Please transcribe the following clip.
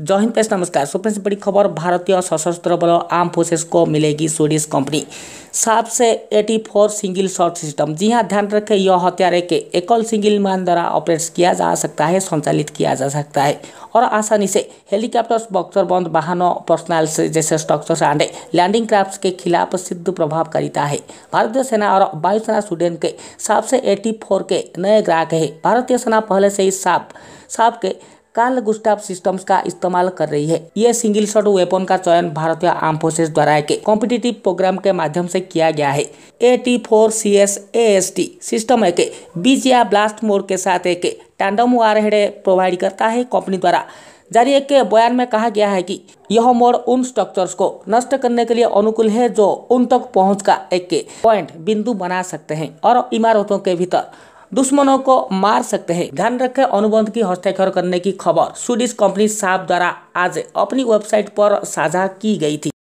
जय हिंद पेश नमस्कार सो फ्रेंड्स बड़ी खबर भारतीय सशस्त्र बल आर्म फोर्सेस को मिलेगी स्वीडिश कंपनी सात से A T four single shot system जी हां ध्यान रखें यह हथियार के एकल सिंगल मैन द्वारा ऑपरेट किया जा सकता है संचालित किया जा सकता है और आसानी से हेलीकॉप्टर्स बंद वाहनों पर्सनल जैसे स्ट्रक्चर्स एंड लैंडिंग क्राफ्ट के खिलाफ सिद्ध प्रभावकारिता है भारतीय सेना और वायुसेना स्वीडन के साफ से एटी के नए ग्राहक है भारतीय सेना पहले से ही साफ साफ के कार्ल गुस्टाफ सिस्टम्स का इस्तेमाल कर रही है यह सिंगल शॉट वेपन का चयन भारतीय आर्म फोर्सेज द्वारा एक कॉम्पिटिटिव प्रोग्राम के माध्यम से किया गया है A T four C S A S T system एक बीच या ब्लास्ट मोड के साथ एक टैंडम वार हेडे प्रोवाइड करता है कंपनी द्वारा जारी एक बयान में कहा गया है कि यह मोड उन स्ट्रक्चर्स को नष्ट करने के लिए अनुकूल है जो उन तक पहुंच का एक पॉइंट बिंदु बना सकते हैं और इमारतों के भीतर दुश्मनों को मार सकते हैं ध्यान रखें अनुबंध की हस्ताक्षर करने की खबर स्वीडिश कंपनी साफ द्वारा आज अपनी वेबसाइट पर साझा की गई थी